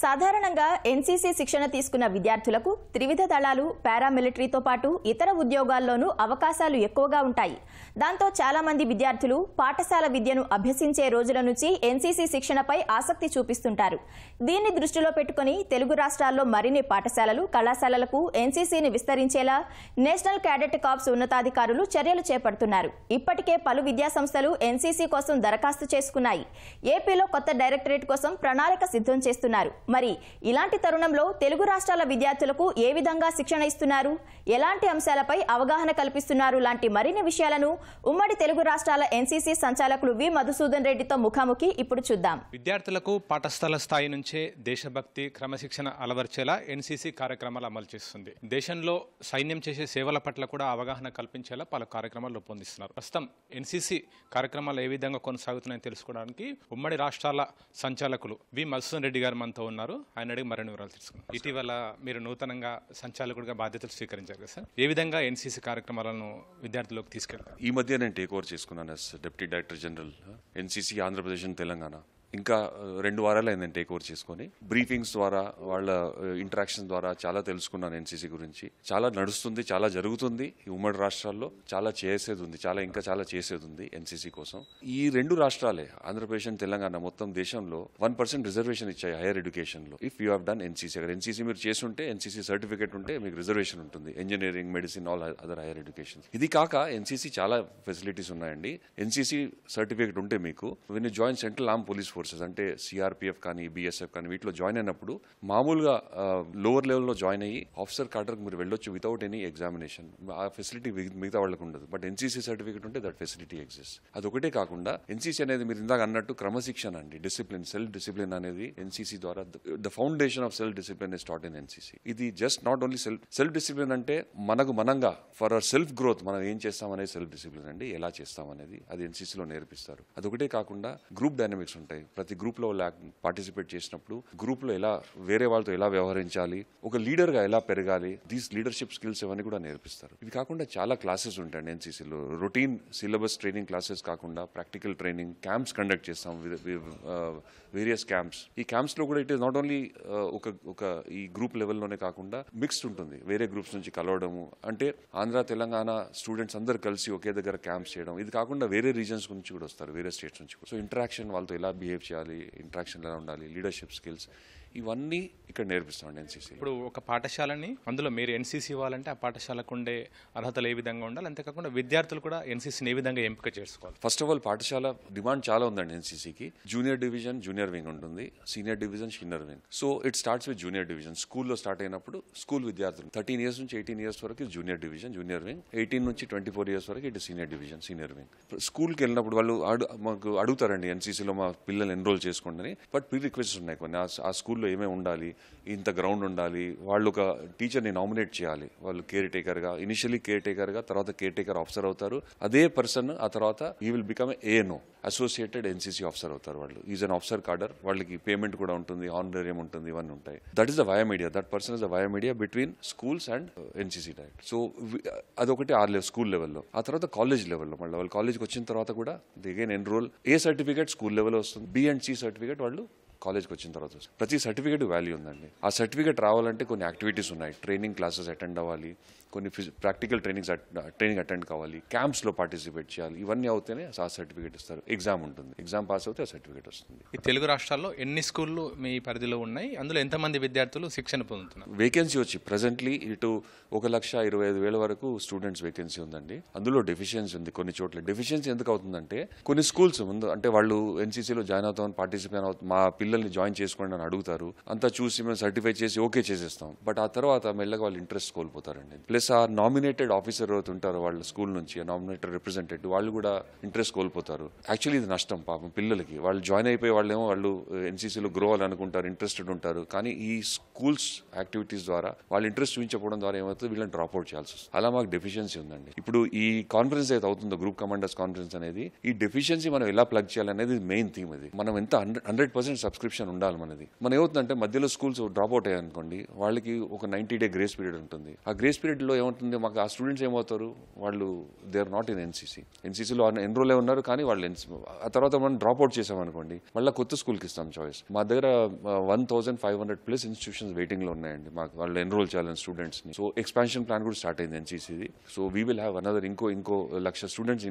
సాధారణంగా ఎన్సీసీ శిక్షణ తీసుకున్న విద్యార్థులకు త్రివిధ దళాలు పారామిలిటరీతో పాటు ఇతర ఉద్యోగాల్లోనూ అవకాశాలు ఎక్కువగా ఉంటాయి దాంతో చాలామంది విద్యార్థులు పాఠశాల విద్యను అభ్యసించే రోజుల నుంచి ఎన్సీసీ శిక్షణపై ఆసక్తి చూపిస్తుంటారు దీన్ని దృష్టిలో పెట్టుకుని తెలుగు రాష్ట్రాల్లో మరిన్ని పాఠశాలలు కళాశాలలకు ఎన్సీసీని విస్తరించేలా నేషనల్ క్యాడెట్ కాప్స్ ఉన్నతాధికారులు చర్యలు చేపడుతున్నారు ఇప్పటికే పలు విద్యాసంస్థలు ఎన్సీసీ కోసం దరఖాస్తు చేసుకున్నాయి ఏపీలో కొత్త డైరెక్టరేట్ కోసం ప్రణాళిక సిద్ధం చేస్తున్నారు చేశారు మరి ఇలాంటి తరుణంలో తెలుగు రాష్ట్రాల విద్యార్థులకు ఏ విధంగా శిక్షణ ఇస్తున్నారు ఎలాంటి అంశాలపై అవగాహన కల్పిస్తున్నారు లాంటి మరిన్ని విషయాలను ఉమ్మడి తెలుగు రాష్ట్రాల ఎన్సీసీ సంచాలకులు వి మధుసూదన్ రెడ్డితో ముఖాముఖి ఇప్పుడు చూద్దాం విద్యార్థులకు పాఠశాల స్థాయి నుంచే దేశభక్తి క్రమశిక్షణ అలవర్చేలా ఎన్సీసీ కార్యక్రమాలు అమలు చేస్తుంది దేశంలో సైన్యం చేసే సేవల పట్ల కూడా అవగాహన కల్పించేలా పలు కార్యక్రమాలు రూపొందిస్తున్నారు ప్రస్తుతం ఎన్సీసీ కార్యక్రమాలు ఏ విధంగా కొనసాగుతున్నాయని తెలుసుకోవడానికి ఉమ్మడి రాష్ట్రాల సంచాలకులు వి మధుసూదన్ రెడ్డి గారు మనతో మనతో ఉన్నారు ఆయన అడిగి మరిన్ని వివరాలు తెలుసుకున్నాం ఇటీవల మీరు నూతనంగా సంచాలకుడిగా బాధ్యతలు స్వీకరించారు కదా సార్ ఏ విధంగా ఎన్సీసీ కార్యక్రమాలను విద్యార్థులకు తీసుకెళ్తారు ఈ మధ్య నేను టేక్ ఓవర్ చేసుకున్నాను deputy director general NCC Andhra Pradesh Telangana ఇంకా రెండు వారాలు నేను టేక్ ఓవర్ చేసుకొని బ్రీఫింగ్స్ ద్వారా వాళ్ళ ఇంటరాక్షన్ ద్వారా చాలా తెలుసుకున్నాను ఎన్సీసీ గురించి చాలా నడుస్తుంది చాలా జరుగుతుంది ఉమ్మడి రాష్ట్రాల్లో చాలా చేసేది ఉంది చాలా ఇంకా చాలా చేసేది ఉంది ఎన్సీసీ కోసం ఈ రెండు రాష్ట్రాలే ఆంధ్రప్రదేశ్ అండ్ తెలంగాణ మొత్తం దేశంలో వన్ పర్సెంట్ రిజర్వేషన్ ఇచ్చాయి హైయర్ ఎడ్యుకేషన్లో if you have done NCC అక్కడ ఎన్సీసీ మీరు చేస్తుంటే ఎన్సీసీ సర్టిఫికేట్ ఉంటే మీకు రిజర్వేషన్ ఉంటుంది engineering medicine all other higher education ఇది కాక ఎన్సీసీ చాలా ఫెసిలిటీస్ ఉన్నాయండి ఎన్సీసీ సర్టిఫికేట్ ఉంటే మీకు when join central arm police forces అంటే సిఆర్పిఎఫ్ కానీ బీఎస్ఎఫ్ కానీ వీటిలో జాయిన్ అయినప్పుడు మామూలుగా లోవర్ లెవెల్లో జాయిన్ అయ్యి ఆఫీసర్ కార్డర్కి మీరు వెళ్ళొచ్చు వితౌట్ ఎనీ ఎగ్జామినేషన్ ఆ ఫెసిలిటీ మిగతా వాళ్ళకు ఉండదు బట్ ఎన్సీసీ సర్టిఫికేట్ ఉంటే దట్ ఫెసిలిటీ ఎగ్జిస్ట్ అది ఒకటే కాకుండా ఎన్సీసీ అనేది మీరు ఇందాక అన్నట్టు క్రమశిక్షణ అండి డిసిప్లిన్ సెల్ఫ్ డిసిప్లిన్ అనేది ఎన్సీసీ ద్వారా the foundation of self discipline is start in NCC ఇది just not only self self discipline అంటే మనకు మనంగా ఫర్ అవర్ సెల్ఫ్ గ్రోత్ మనం ఏం చేస్తామనేది సెల్ఫ్ డిసిప్లిన్ అండి ఎలా చేస్తామనేది అది ఎన్సీసీలో నేర్పిస్తారు అది ఒకటే కాకుండా గ్రూప్ డైనమిక్స్ ఉంటాయి ప్రతి గ్రూప్లో పార్టిసిపేట్ చేసినప్పుడు గ్రూప్లో ఎలా వేరే వాళ్ళతో ఎలా వ్యవహరించాలి ఒక లీడర్గా ఎలా పెరగాలి దీస్ లీడర్షిప్ స్కిల్స్ ఇవన్నీ కూడా నేర్పిస్తారు ఇవి కాకుండా చాలా క్లాసెస్ ఉంటాయండి ఎన్సీసీలో రొటీన్ సిలబస్ ట్రైనింగ్ క్లాసెస్ కాకుండా ప్రాక్టికల్ ట్రైనింగ్ క్యాంప్స్ కండక్ట్ చేస్తాం వేరియస్ క్యాంప్స్ ఈ క్యాంప్స్లో కూడా ఇట్ ఈస్ నాట్ ఓన్లీ ఒక ఒక ఈ గ్రూప్ లెవెల్లోనే కాకుండా మిక్స్డ్ ఉంటుంది వేరే గ్రూప్స్ నుంచి కలవడము అంటే ఆంధ్ర తెలంగాణ స్టూడెంట్స్ అందరు కలిసి ఒకే దగ్గర క్యాంప్స్ చేయడం ఇది కాకుండా వేరే రీజన్స్ నుంచి కూడా వస్తారు వేరే స్టేట్స్ నుంచి సో ఇంటరాక్షన్ వాళ్ళతో ఎలా బిహేవ్ బిహేవ్ చేయాలి ఇంట్రాక్షన్ ఎలా ఉండాలి లీడర్షిప్ స్కిల్స్ ఇవన్నీ ఇక్కడ నేర్పిస్తామండి ఎన్సీసీ ఇప్పుడు ఒక పాఠశాలని అందులో మీరు ఎన్సీసీ ఇవ్వాలంటే ఆ పాఠశాలకు ఉండే అర్హతలు ఏ విధంగా ఉండాలి అంతేకాకుండా విద్యార్థులు కూడా ఎన్సీసీని ఏ విధంగా ఎంపిక చేసుకోవాలి ఫస్ట్ ఆఫ్ ఆల్ పాఠశాల డిమాండ్ చాలా ఉందండి ఎన్సీసీకి జూనియర్ డివిజన్ జూనియర్ వింగ్ ఉంటుంది senior division senior wing so it starts with junior division స్కూల్లో స్టార్ట్ అయినప్పుడు స్కూల్ విద్యార్థులు థర్టీన్ ఇయర్స్ నుంచి ఎయిటీన్ ఇయర్స్ వరకు junior division junior wing eighteen నుంచి ట్వంటీ ఫోర్ ఇయర్స్ వరకు ఇటు సీనియర్ డివిజన్ సీనియర్ వింగ్ స్కూల్కి వెళ్ళినప్పుడు వాళ్ళు మాకు అడుగుతారండి ఎన్సీసీలో మా పిల్లలు ఎన్రోల్ చేసుకోండి బట్ ప్రీ రిక్వెస్ట్ ఉన్నాయి కొన్ని ఆ స్కూల్ స్కూల్లో ఏమేమి ఉండాలి ఇంత గ్రౌండ్ ఉండాలి వాళ్ళు ఒక టీచర్ని నామినేట్ చేయాలి వాళ్ళు కేర్ టేకర్గా ఇనిషియలీ కేర్ టేకర్గా తర్వాత కేర్ టేకర్ ఆఫీసర్ అవుతారు అదే పర్సన్ ఆ తర్వాత he will become ANO associated NCC officer అవుతారు వాళ్ళు ఈజ్ అన్ ఆఫీసర్ కార్డర్ వాళ్ళకి పేమెంట్ కూడా ఉంటుంది ఆనరేరియం ఉంటుంది ఇవన్నీ ఉంటాయి that is the via media that person is the via media between schools and uh, NCC direct so uh, అదొకటి ఆర్ లెవెల్ స్కూల్ లెవెల్లో ఆ తర్వాత కాలేజ్ లెవెల్లో మళ్ళీ వాళ్ళు కాలేజ్కి వచ్చిన తర్వాత కూడా దిగైన్ ఎన్రోల్ ఏ సర్టిఫికేట్ స్కూల్ లెవెల్లో వస్తుంది బి అండ్ సి సర్టిఫికేట్ వాళ్ళు కాలేజ్కి వచ్చిన తర్వాత ప్రతి సర్టిఫికేట్ వాల్యూ ఉందండి ఆ సర్టిఫికేట్ రావాలంటే కొన్ని యాక్టివిటీస్ ఉన్నాయి ట్రైనింగ్ క్లాసెస్ అటెండ్ అవ్వాలి కొన్ని ప్రాక్టికల్ ట్రైనింగ్స్ ట్రైనింగ్ అటెండ్ కావాలి క్యాంప్స్లో పార్టిసిపేట్ చేయాలి ఇవన్నీ అవుతేనే ఆ సర్టిఫికేట్ ఇస్తారు ఎగ్జామ్ ఉంటుంది ఎగ్జామ్ పాస్ అవుతే ఆ సర్టిఫికేట్ వస్తుంది ఈ తెలుగు రాష్ట్రాల్లో ఎన్ని స్కూళ్ళు మీ పరిధిలో ఉన్నాయి అందులో ఎంతమంది విద్యార్థులు శిక్షణ పొందుతున్నారు వేకెన్సీ వచ్చి ప్రజెంట్లీ ఇటు ఒక లక్ష ఇరవై ఐదు వేల వరకు స్టూడెంట్స్ వేకెన్సీ ఉందండి అందులో డెఫిషియన్సీ ఉంది కొన్ని చోట్ల డెఫిషియన్సీ ఎందుకు అవుతుందంటే కొన్ని స్కూల్స్ ముందు అంటే వాళ్ళు ఎన్సీసీలో జాయిన్ అవుతాం పార్టిసిపేట్ అవుతాం మా పిల్లల్ని జాయిన్ చేసుకోండి అని అడుగుతారు అంతా చూసి మేము సర్టిఫై చేసి ఓకే చేసేస్తాం బట్ ఆ తర్వాత మెల్లగా వాళ్ళు ఇంట్రెస్ట్ కోల్పోతారండి ప్లస్ ఆ నామినేటెడ్ ఆఫీసర్ ఉంటారు వాళ్ళ స్కూల్ నుంచి నామినేటెడ్ రిప్రజెంటేటివ్ వాళ్ళు కూడా ఇంట్రెస్ట్ కోల్పోతారు యాక్చువల్లీ ఇది నష్టం పాపం పిల్లలకి వాళ్ళు జాయిన్ అయిపోయి వాళ్ళేమో వాళ్ళు ఎన్సీసీలో గ్రో అనుకుంటారు ఇంట్రెస్టెడ్ ఉంటారు కానీ ఈ స్కూల్స్ యాక్టివిటీస్ ద్వారా వాళ్ళు ఇంట్రెస్ట్ చూపించకపోవడం ద్వారా ఏమవుతుంది వీళ్ళని డ్రాప్అవుట్ చేయాల్సి వస్తుంది అలా మాకు డెఫిషియన్సీ ఉందండి ఇప్పుడు ఈ కాన్ఫరెన్స్ అయితే అవుతుందో గ్రూప్ కమాండర్స్ కాన్ఫరెన్స్ అనేది ఈ డెఫిషియన్సీ మనం ఎలా ప్లగ్ చేయాలనేది మెయిన్ థీమ్ ఇది మనం ఎంత హండ్రెడ్ పర్సెంట్ సబ్స్క్రిప్షన్ ఉండాలి మనది మనం ఏమవుతుందంటే మధ్యలో స్కూల్స్ డ్రాప్అవుట్ అయ్యాయనుకోండి వాళ్ళకి ఒక నైన్టీ డే గ్రేస్ పీరియడ్ ఉంటుంది ఆ గ్రేస్ పీరియడ్ పీరియడ్లో ఏముంటుంది మాకు ఆ స్టూడెంట్స్ ఏమవుతారు వాళ్ళు they are not in NCC ఎన్సీసీలో ఎన్రోలే ఉన్నారు కానీ వాళ్ళు ఆ తర్వాత మనం డ్రాప్అవుట్ చేసామనుకోండి మళ్ళీ కొత్త స్కూల్కి ఇస్తాం చాయిస్ మా దగ్గర one thousand five hundred plus institutions వెయిటింగ్లో ఉన్నాయండి మాకు వాళ్ళు ఎన్రోల్ చేయాలని స్టూడెంట్స్ని సో ఎక్స్పాన్షన్ ప్లాన్ కూడా స్టార్ట్ అయింది ఎన్సీసీది so we will have another ఇంకో ఇంకో లక్ష స్టూడెంట్స్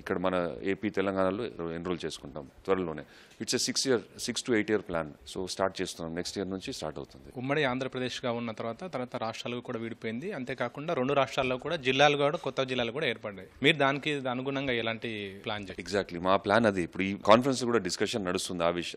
ఇక్కడ మన ఏపీ తెలంగాణలో ఎన్రోల్ చేసుకుంటాం త్వరలోనే it's a six year six to eight year plan so start చేస్తున్నాం నెక్స్ట్ ఇయర్ నుంచి స్టార్ట్ అవుతుంది ఉమ్మడి ఆంధ్రప్రదేశ్గా ఉన్న తర్వాత తర్వాత రాష్ట్రాలకు కూడా విడిపోయింది అంతే కాకుండా రెండు రాష్ట్రాల్లో కూడా జిల్లాలు కూడా కొత్త జిల్లాలు కూడా ఏర్పడ్డాయి మీరు దానికి అనుగుణంగా ఎలాంటి ప్లాన్ చేయాలి ఎగ్జాక్ట్లీ మా ప్లాన్ అది ఇప్పుడు ఈ కాన్ఫరెన్స్ కూడా డిస్కషన్ నడుస్తుంది ఆ విష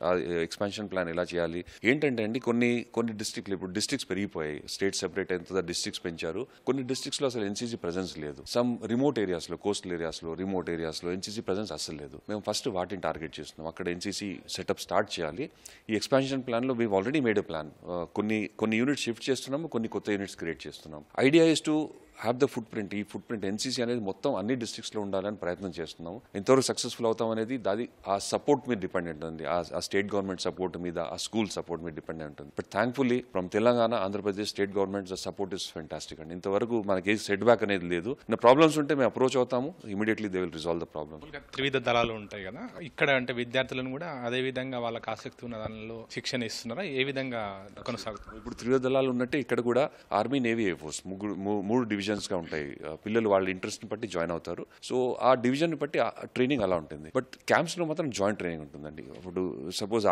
ఎక్స్పాన్షన్ ప్లాన్ ఎలా చేయాలి ఏంటంటే అండి కొన్ని కొన్ని డిస్ట్రిక్ట్లు ఇప్పుడు డిస్ట్రిక్ట్స్ పెరిగిపోయాయి స్టేట్ సెపరేట్ అయిన డిస్ట్రిక్ట్స్ పెంచారు కొన్ని డిస్ట్రిక్ట్స్లో అసలు ఎన్సీసీ ప్రెజెన్స్ లేదు సమ్ రిమోట్ ఏరియాస్లో కోస్టల్ ఏరియాస్లో రిమోట్ ఏరియాస్లో ఎన్సీసీ ప్రెజెన్స్ అసలు లేదు మేము ఫస్ట్ వాటిని టార్గెట్ చేస్తున్నాం అక్కడ ఎన్సీసీ సెటప్ స్టార్ట్ చేయాలి ఈ ఎక్స్పాన్షన్ లో మేము ఆల్రెడీ మేడ్ ప్లాన్ కొన్ని కొన్ని యూనిట్స్ షిఫ్ట్ చేస్తున్నాము కొన్ని కొత్త యూనిట్స్ క్రియేట్ చేస్తున్నాం idea is to have the footprint ఈ ఫుట్ ప్రింట్ ఎన్సీసీ అనేది మొత్తం అన్ని డిస్ట్రిక్ట్స్లో ఉండాలని ప్రయత్నం చేస్తున్నాము ఎంతవరకు సక్సెస్ఫుల్ అవుతాం అనేది దాది ఆ సపోర్ట్ మీద డిపెండెంట్ ఉంది ఆ స్టేట్ గవర్నమెంట్ సపోర్ట్ మీద ఆ స్కూల్ సపోర్ట్ మీద డిపెండెంట్ ఉంది but thankfully from Telangana Andhra Pradesh state government support is fantastic అండి ఇంతవరకు మనకి సెట్ బ్యాక్ అనేది లేదు ప్రాబ్లమ్స్ ఉంటే మేము అప్రోచ్ అవుతాము immediately they will resolve the problem త్రివిధ దళాలు ఉంటాయి కదా ఇక్కడ అంటే విద్యార్థులను కూడా అదే విధంగా వాళ్ళకి ఆసక్తి ఉన్న దానిలో శిక్షణ ఇస్తున్నారా ఏ విధంగా కొనసాగుతుంది ఇప్పుడు త్రివిధ దళాలు ఉన్నట్టే ఇక్కడ కూడా ఆర్మీ నేవీ ఎయిర్ ఫోర్స్ మూడు డివిజన్ డివిజన్స్గా ఉంటాయి పిల్లలు వాళ్ళ ఇంట్రెస్ట్ని బట్టి జాయిన్ అవుతారు సో ఆ డివిజన్ బట్టి ట్రైనింగ్ అలా ఉంటుంది బట్ క్యాంప్స్లో మాత్రం జాయింట్ ట్రైనింగ్ ఉంటుందండి ఇప్పుడు సపోజ్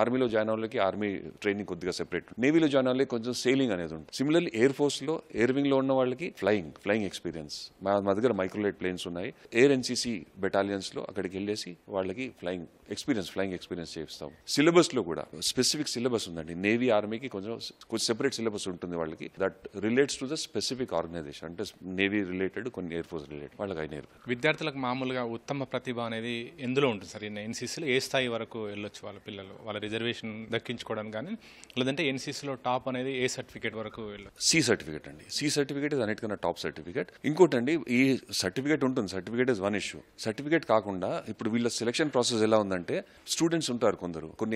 ఆర్మీలో జాయిన్ అవ్వలేక ఆర్మీ ట్రైనింగ్ కొద్దిగా సెపరేట్ నేవీలో జాయిన్ వాళ్ళకి కొంచెం సేలింగ్ అనేది ఉంటుంది సిమిలర్లీ ఎయిర్ ఫోర్స్లో ఎయిర్ వింగ్లో ఉన్న వాళ్ళకి ఫ్లయింగ్ ఫ్లయింగ్ ఎక్స్పీరియన్స్ మా మా దగ్గర మైక్రోలైట్ ప్లేన్స్ ఉన్నాయి ఎయిర్ ఎన్సీసీ బెటాలియన్స్లో అక్కడికి వెళ్ళేసి వాళ్ళకి ఫ్లయింగ్ ఎక్స్పీరియన్స్ ఫ్లయింగ్ ఎక్స్పీరియన్స్ చేస్తాం సిలబస్లో కూడా స్పెసిఫిక్ సిలబస్ ఉందండి నేవీ ఆర్మీకి కొంచెం కొంచెం సెపరేట్ సిలబస్ ఉంటుంది వాళ్ళకి that relates to the specific organisation నేర్పించాను అంటే నేవీ రిలేటెడ్ కొన్ని ఎయిర్ ఫోర్స్ రిలేటెడ్ వాళ్ళకి అవి నేర్పారు విద్యార్థులకు మామూలుగా ఉత్తమ ప్రతిభ అనేది ఎందులో ఉంటుంది సార్ ఎన్సీసీలో ఏ స్థాయి వరకు వెళ్ళొచ్చు వాళ్ళ పిల్లలు వాళ్ళ రిజర్వేషన్ దక్కించుకోవడానికి కానీ లేదంటే ఎన్సీసీలో టాప్ అనేది ఏ సర్టిఫికేట్ వరకు వెళ్ళొచ్చు సి సర్టిఫికేట్ అండి సి సర్టిఫికేట్ ఇస్ అన్నిటికన్నా టాప్ సర్టిఫికేట్ ఇంకోటి అండి ఈ సర్టిఫికేట్ ఉంటుంది certificate is one issue certificate కాకుండా ఇప్పుడు వీళ్ళ సెలక్షన్ ప్రాసెస్ ఎలా ఉందంటే స్టూడెంట్స్ ఉంటారు కొందరు కొన్ని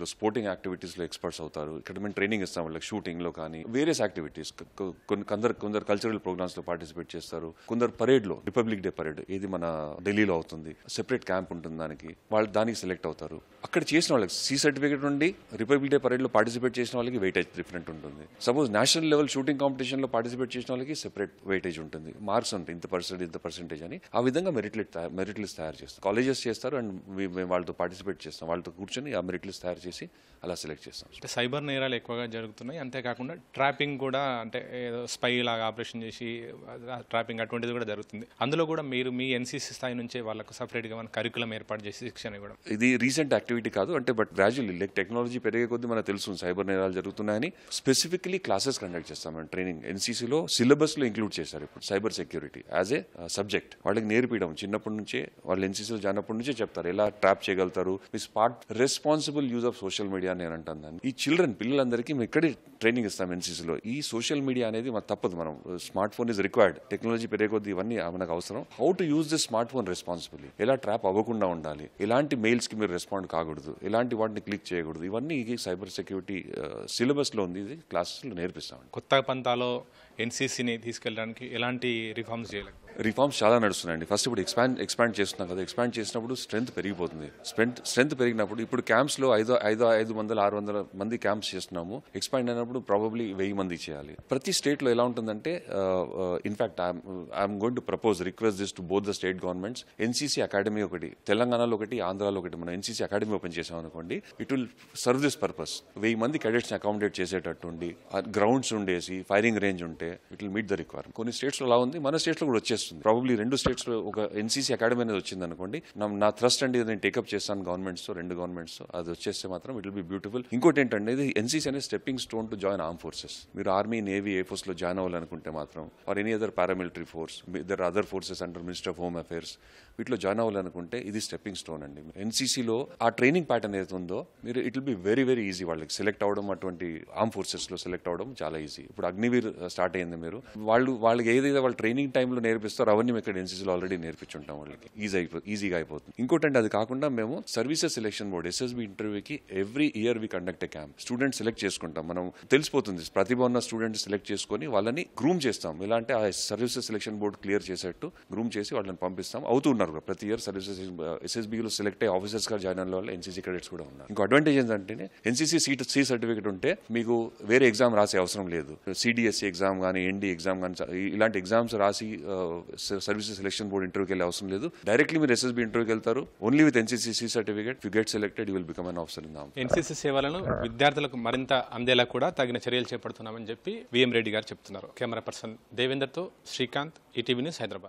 లో స్పోర్టింగ్ లో ఎక్స్పర్ట్స్ అవుతారు ఇక్కడ మేము ట్రైనింగ్ ఇస్తాం వాళ్ళకి షూటింగ్ లో కానీ వేరియస్ యాక్టివిటీస్ కొందరు కొందరు కల్చరల్ కల్చరల్ లో పార్టిసిపేట్ చేస్తారు కొందరు పరేడ్లో రిపబ్లిక్ డే పరేడ్ ఇది మన ఢిల్లీలో అవుతుంది సెపరేట్ క్యాంప్ ఉంటుంది దానికి వాళ్ళు దానికి సెలెక్ట్ అవుతారు అక్కడ చేసిన వాళ్ళకి సి సర్టిఫికేట్ నుండి రిపబ్లిక్ డే పరేడ్లో పార్టిసిపేట్ చేసిన వాళ్ళకి వెయిటేజ్ డిఫరెంట్ ఉంటుంది సపోజ్ నేషనల్ లెవెల్ షూటింగ్ కాంపిటీషన్లో పార్టిసిపేట్ చేసిన వాళ్ళకి సెపరేట్ వెయిటేజ్ ఉంటుంది మార్క్స్ ఉంటాయి ఇంత పర్సెంట్ ఇంత పర్సెంటేజ్ అని ఆ విధంగా మెరిట్ మెరిట్ లిస్ట్ తయారు చేస్తారు కాలేజెస్ చేస్తారు అండ్ మేము వాళ్ళతో పార్టిసిపేట్ చేస్తాం వాళ్ళతో కూర్చొని ఆ మెరిట్ లిస్ట్ తయారు చేసి అలా సెలెక్ట్ చేస్తాం అంటే సైబర్ నేరాలు ఎక్కువగా జరుగుతున్నాయి అంతేకాకుండా ట్రాపింగ్ కూడా అంటే స్పై లాగా ఆపరేషన్ చేసి ట్రాపింగ్ అటువంటిది కూడా జరుగుతుంది అందులో కూడా మీరు మీ ఎన్సీసీ స్థాయి నుంచే వాళ్ళకు సపరేట్గా మన కరికులం ఏర్పాటు చేసి శిక్షణ ఇవ్వడం ఇది రీసెంట్ యాక్టివిటీ కాదు అంటే బట్ గ్రాడ్యువల్లీ లైక్ టెక్నాలజీ పెరిగే కొద్దీ మనకు తెలుసు సైబర్ నేరాలు జరుగుతున్నాయని స్పెసిఫికలీ క్లాసెస్ కండక్ట్ చేస్తాం మనం ట్రైనింగ్ ఎన్సీసీలో సిలబస్లో ఇంక్లూడ్ చేశారు ఇప్పుడు cyber security as a subject వాళ్ళకి నేర్పించడం చిన్నప్పటి నుంచే వాళ్ళు ఎన్సీసీలో జాయినప్పటి నుంచే చెప్తారు ఎలా ట్రాప్ చేయగలుగుతారు మీ spot responsible use of social media నేను అంటాను దాన్ని ఈ చిల్డ్రన్ పిల్లలందరికీ మేము ఇక్కడే ట్రైనింగ్ ఇస్తాం ఎన్సీసీలో ఈ సోషల్ మీడియా అనేది మాకు తప్పదు మనం smart phone is required technology పెరిగే కొద్ది ఇవన్నీ మనకు అవసరం how to use this smart phone responsibility ఎలా ట్రాప్ అవ్వకుండా ఉండాలి ఎలాంటి మెయిల్స్కి మీరు రెస్పాండ్ కాకూడదు ఎలాంటి వాటిని క్లిక్ చేయకూడదు ఇవన్నీ సైబర్ సెక్యూరిటీ సిలబస్లో ఉంది ఇది లో నేర్పిస్తామండి కొత్త పంతాలో ఎన్సీసీని తీసుకెళ్ళడానికి ఎలాంటి రిఫార్మ్స్ చేయలేదు రిఫార్మ్స్ చాలా నడుస్తున్నాయండి ఫస్ట్ ఇప్పుడు ఎక్స్పాండ్ ఎక్స్పాండ్ చేస్తున్నాం కదా ఎక్స్పాండ్ చేసినప్పుడు స్ట్రెంత్ పెరిగిపోతుంది స్ట్రెంత్ స్ట్రెంత్ పెరిగినప్పుడు ఇప్పుడు క్యాంప్స్ లో ఐదు ఐదు ఐదు వందల ఆరు వందల మంది క్యాంప్స్ చేస్తున్నాము ఎక్స్పాండ్ అయినప్పుడు ప్రాబబ్లీ వెయ్యి మంది చేయాలి ప్రతి స్టేట్ లో ఎలా ఉంటుందంటే in fact I'm going to propose request this to both the state governments NCC academy ఒకటి తెలంగాణలో ఒకటి ఆంధ్రాలో ఒకటి మనం ఎన్సీసీ అకాడమీ ఓపెన్ చేసాం అనుకోండి it will serve this purpose వెయ్యి మంది కెడెట్స్ని అకామిడేట్ చేసేటట్టుండి గ్రౌండ్స్ ఉండేసి ఫైరింగ్ రేంజ్ ఉంటే it will meet the requirement కొన్ని స్టేట్స్లో అలా ఉంది మన స్టేట్స్లో కూడా వచ్చేస్తుంది వస్తుంది ప్రాబబ్లీ రెండు లో ఒక ఎన్సీసీ అకాడమీ అనేది వచ్చింది అనుకోండి నా థ్రస్ట్ అండి నేను టేకప్ చేస్తాను గవర్నమెంట్స్ రెండు గవర్నమెంట్స్ అది వచ్చేస్తే మాత్రం ఇట్ విల్ బి బ్యూటిఫుల్ ఇంకోటి ఏంటంటే ఇది ఎన్సీసీ అనేది stepping stone to join arm forces మీరు ఆర్మీ నేవీ ఎయిర్ లో జాయిన్ అవ్వాలనుకుంటే మాత్రం or any other paramilitary force either other forces under minister of home affairs వీటిలో జాయిన్ అవ్వాలనుకుంటే ఇది స్టెప్పింగ్ స్టోన్ అండి లో ఆ ట్రైనింగ్ ప్యాటర్న్ ఏదైతే ఉందో మీరు it will be very very easy వాళ్ళకి సెలెక్ట్ అవడం అటువంటి ఆర్మ్ లో సెలెక్ట్ అవడం చాలా ఈజీ ఇప్పుడు అగ్నివీర్ స్టార్ట్ అయింది మీరు వాళ్ళు వాళ్ళకి ఏదైతే వాళ్ళ ట్రైనింగ్ టైంలో నేర్పి నేర్పిస్తారు అవన్నీ మేము ఇక్కడ ఎన్సీసీలో ఆల్రెడీ నేర్పించుంటాం వాళ్ళకి ఈజీ అయిపో ఈజీగా అయిపోతుంది ఇంకోటండి అది కాకుండా మేము సర్వీసెస్ సెలెక్షన్ బోర్డ్ ఎస్ఎస్బి ఇంటర్వ్యూకి every year we conduct a camp student select చేసుకుంటాం మనం తెలిసిపోతుంది ప్రతిభ ఉన్న స్టూడెంట్ సెలెక్ట్ చేసుకొని వాళ్ళని గ్రూమ్ చేస్తాం ఇలా అంటే ఆ సర్వీసెస్ సెలెక్షన్ బోర్డు క్లియర్ చేసేట్టు గ్రూమ్ చేసి వాళ్ళని పంపిస్తాం అవుతున్నారు ప్రతి ఇయర్ సర్వీసెస్ ఎస్ఎస్బిలో సెలెక్ట్ అయ్యే గారు జాయిన్ అయిన వాళ్ళు ఎన్సీసీ క్రెడిట్స్ కూడా ఉన్నాయి ఇంకో అడ్వాంటేజ్ ఏంటంటే ఎన్సీసీ సీట్ సి సర్టిఫికేట్ ఉంటే మీకు వేరే ఎగ్జామ్ రాసే అవసరం లేదు సిడిఎస్సి ఎగ్జామ్ కానీ ఎన్డీ ఎగ్జామ్ కానీ ఇలాంటి ఎగ్జామ్స్ రాసి uh, సర్వీసెస్ సెలక్షన్ బోర్డ్ ఇంటర్వ్యూకి వెళ్ళే అవసరం లేదు డైరెక్ట్లీ మీరు ఎస్ఎస్బీ ఇంటర్వ్యూకి వెళ్తారు only with NCC certificate you get selected you will become an officer in NCC సేవలను విద్యార్థులకు మరింత అందేలా కూడా తగిన చర్యలు చేపడుతున్నామని చెప్పి విఎం రెడ్డి గారు చెప్తున్నారు కెమెరా పర్సన్ దేవేందర్తో Srikanth ETV e news Hyderabad